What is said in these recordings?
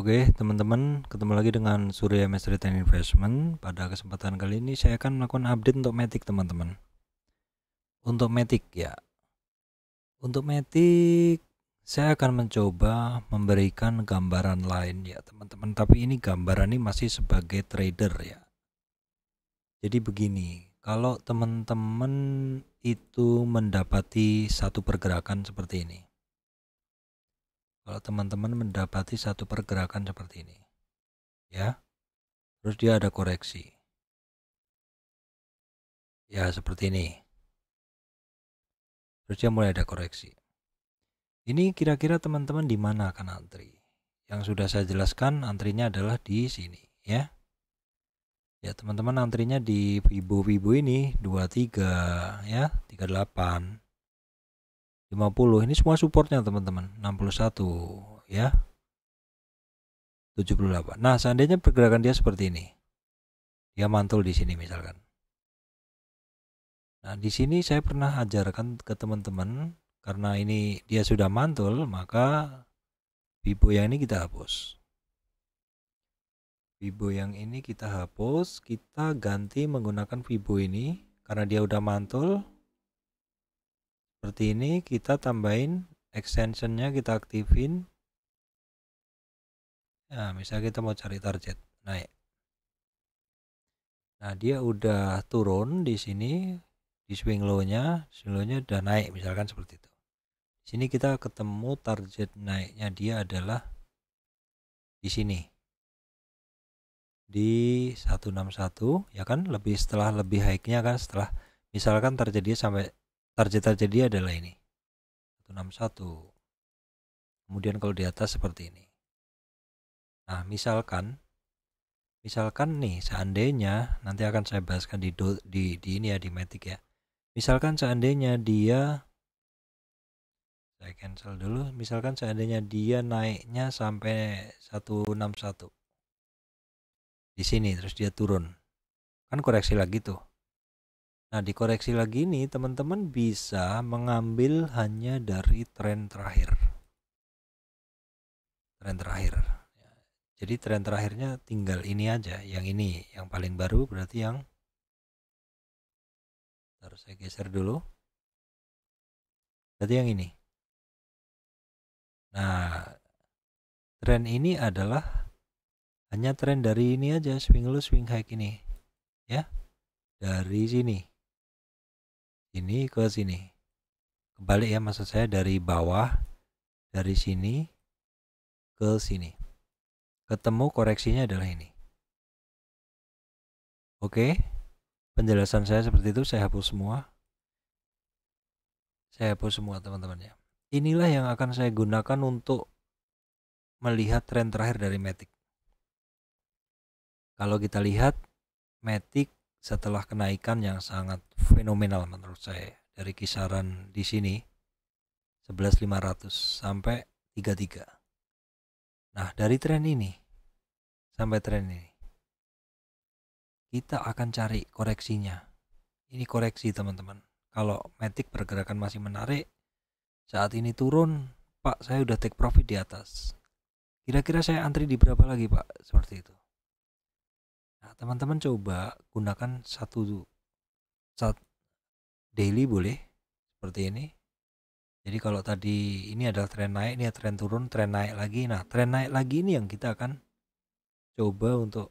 Oke teman-teman, ketemu lagi dengan Surya MS Return Investment Pada kesempatan kali ini saya akan melakukan update untuk Matic teman-teman Untuk Matic ya Untuk Matic saya akan mencoba memberikan gambaran lain ya teman-teman Tapi ini gambaran ini masih sebagai trader ya Jadi begini, kalau teman-teman itu mendapati satu pergerakan seperti ini kalau teman-teman mendapati satu pergerakan seperti ini ya terus dia ada koreksi ya seperti ini terus dia mulai ada koreksi ini kira-kira teman-teman di mana akan antri yang sudah saya jelaskan antrinya adalah di sini ya ya teman-teman antrinya di ibu-ibu ini 23 ya 38 50 ini semua supportnya teman-teman 61 ya 78 nah seandainya pergerakan dia seperti ini dia mantul di sini misalkan nah di sini saya pernah ajarkan ke teman-teman karena ini dia sudah mantul maka Vibo yang ini kita hapus Vibo yang ini kita hapus, kita ganti menggunakan Vibo ini karena dia udah mantul seperti ini kita tambahin extensionnya kita aktifin nah misalnya kita mau cari target naik nah dia udah turun di sini di swing low nya swing low nya udah naik misalkan seperti itu di sini kita ketemu target naiknya dia adalah di sini di 161 ya kan lebih setelah lebih high-nya kan setelah misalkan terjadi sampai target-target dia adalah ini 161 kemudian kalau di atas seperti ini nah misalkan misalkan nih seandainya nanti akan saya bahaskan di do, di, di ini ya di matic ya misalkan seandainya dia saya cancel dulu misalkan seandainya dia naiknya sampai 161 di sini terus dia turun kan koreksi lagi tuh Nah, dikoreksi lagi nih, teman-teman bisa mengambil hanya dari tren terakhir. Tren terakhir. Jadi tren terakhirnya tinggal ini aja, yang ini, yang paling baru berarti yang harus saya geser dulu. Berarti yang ini. Nah, tren ini adalah hanya tren dari ini aja, swing low, swing high ini. Ya. Dari sini sini ke sini kebalik ya maksud saya dari bawah dari sini ke sini ketemu koreksinya adalah ini oke penjelasan saya seperti itu saya hapus semua saya hapus semua teman-teman ya inilah yang akan saya gunakan untuk melihat tren terakhir dari Matic kalau kita lihat Matic setelah kenaikan yang sangat fenomenal menurut saya dari kisaran di sini 11.500 sampai 33. Nah, dari tren ini sampai tren ini kita akan cari koreksinya. Ini koreksi, teman-teman. Kalau metik pergerakan masih menarik, saat ini turun, Pak, saya udah take profit di atas. Kira-kira saya antri di berapa lagi, Pak? Seperti itu. Nah, teman-teman coba gunakan satu saat daily boleh seperti ini. Jadi kalau tadi ini adalah tren naik, ini tren turun, tren naik lagi. Nah, tren naik lagi ini yang kita akan coba untuk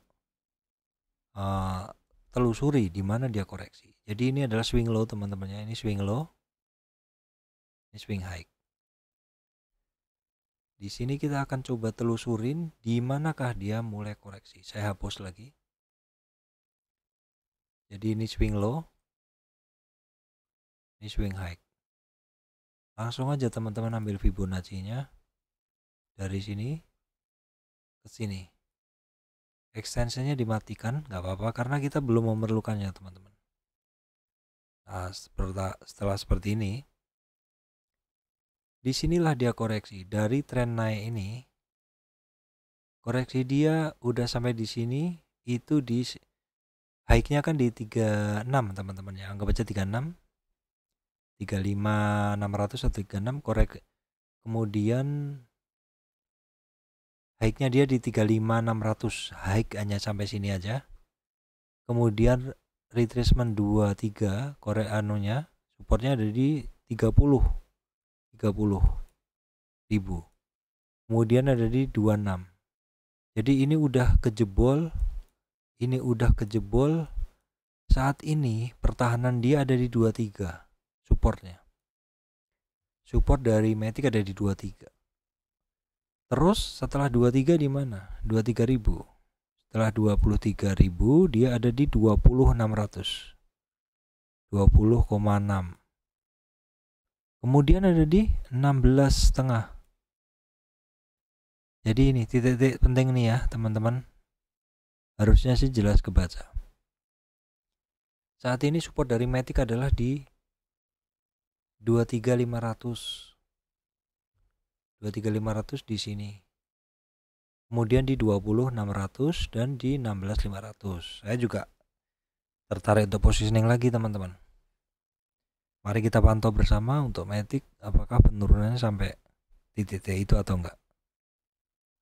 uh, telusuri di mana dia koreksi. Jadi ini adalah swing low teman-temannya. Ini swing low. Ini swing high. Di sini kita akan coba telusurin di manakah dia mulai koreksi. Saya hapus lagi jadi ini swing low ini swing high langsung aja teman-teman ambil Fibonacci nya dari sini ke sini extensionnya dimatikan nggak apa-apa karena kita belum memerlukannya teman-teman nah setelah, setelah seperti ini disinilah dia koreksi dari trend naik ini koreksi dia udah sampai di sini itu di Baiknya kan di 36 teman-teman ya. Anggap aja 36. 35 600 atau 36 korek. Kemudian baiknya dia di 35 600. High hanya sampai sini aja. Kemudian retracement 23 korek anunya supportnya ada di 30 30 ribu kemudian ada di 26 jadi ini udah kejebol ini udah kejebol saat ini pertahanan dia ada di 23 supportnya support dari Matic ada di 23 terus setelah 23 di mana 23000 setelah 23000 dia ada di 20.600 20,6 kemudian ada di 16 setengah jadi ini titik-titik penting nih ya teman-teman harusnya sih jelas kebaca saat ini support dari Matic adalah di 23500 23500 di sini kemudian di 20600 dan di 16500 saya juga tertarik untuk positioning lagi teman-teman mari kita pantau bersama untuk Matic apakah penurunannya sampai di titik itu atau enggak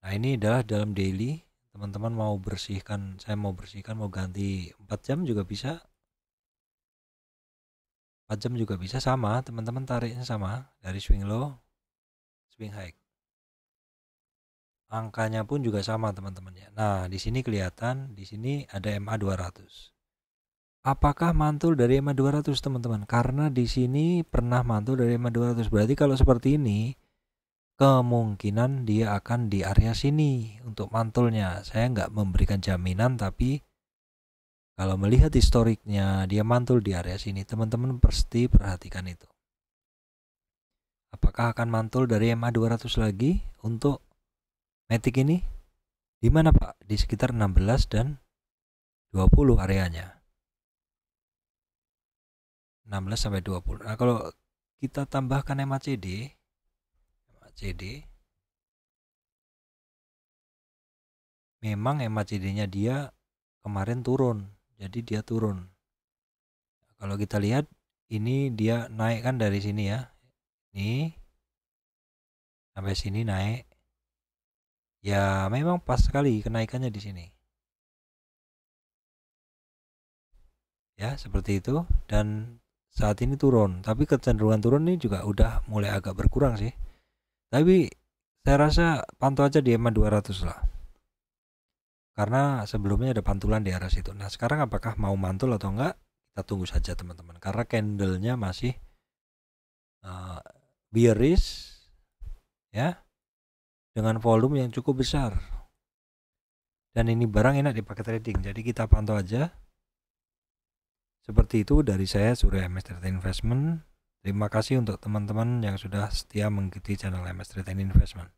nah ini adalah dalam daily teman-teman mau bersihkan saya mau bersihkan mau ganti 4 jam juga bisa 4 jam juga bisa sama teman-teman tariknya sama dari swing low swing high angkanya pun juga sama teman-teman ya nah di sini kelihatan di sini ada MA 200 Apakah mantul dari MA 200 teman-teman? Karena di sini pernah mantul dari MA 200. Berarti kalau seperti ini, kemungkinan dia akan di area sini untuk mantulnya. Saya nggak memberikan jaminan, tapi kalau melihat historiknya, dia mantul di area sini. Teman-teman pasti perhatikan itu. Apakah akan mantul dari MA 200 lagi untuk Matic ini? Di mana Pak? Di sekitar 16 dan 20 areanya. 16 sampai 20. Nah, kalau kita tambahkan MACD CD memang hemat CD-nya dia kemarin turun jadi dia turun kalau kita lihat ini dia naik kan dari sini ya ini sampai sini naik ya memang pas sekali kenaikannya di sini ya seperti itu dan saat ini turun tapi kecenderungan turun ini juga udah mulai agak berkurang sih tapi saya rasa pantau aja di EMA 200 lah karena sebelumnya ada pantulan di arah situ nah sekarang apakah mau mantul atau enggak kita tunggu saja teman-teman karena candlenya masih uh, bearish ya dengan volume yang cukup besar dan ini barang enak dipakai trading jadi kita pantau aja seperti itu dari saya Surya MS Investment Terima kasih untuk teman-teman yang sudah setia mengikuti channel MS Trading Investment.